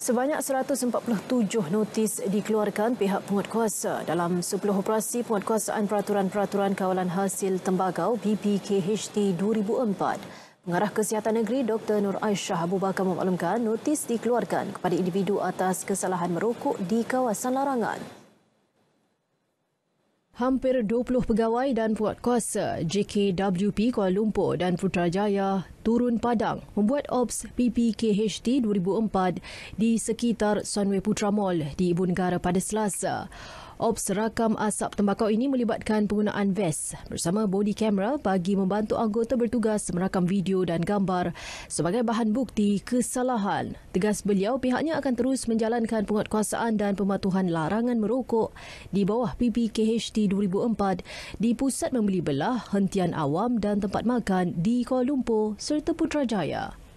Sebanyak 147 notis dikeluarkan pihak penguat kuasa dalam 10 operasi penguatkuasaan Peraturan-Peraturan Kawalan Hasil Tembagau PPKHT 2004. Pengarah Kesihatan Negeri Dr. Nur Aisyah Abu Bakar memaklumkan notis dikeluarkan kepada individu atas kesalahan merokok di kawasan larangan. Hampir 20 pegawai dan kuasa JKWP Kuala Lumpur dan Putrajaya turun padang membuat ops PPKHT 2004 di sekitar Sunway Putra Mall di Ibu Negara pada Selasa. Ops rakam asap tembakau ini melibatkan penggunaan vest bersama body camera bagi membantu anggota bertugas merakam video dan gambar sebagai bahan bukti kesalahan. Tegas beliau pihaknya akan terus menjalankan penguatkuasaan dan pematuhan larangan merokok di bawah PPKHT 2004 di pusat membeli belah, hentian awam dan tempat makan di Kuala Lumpur serta Putrajaya.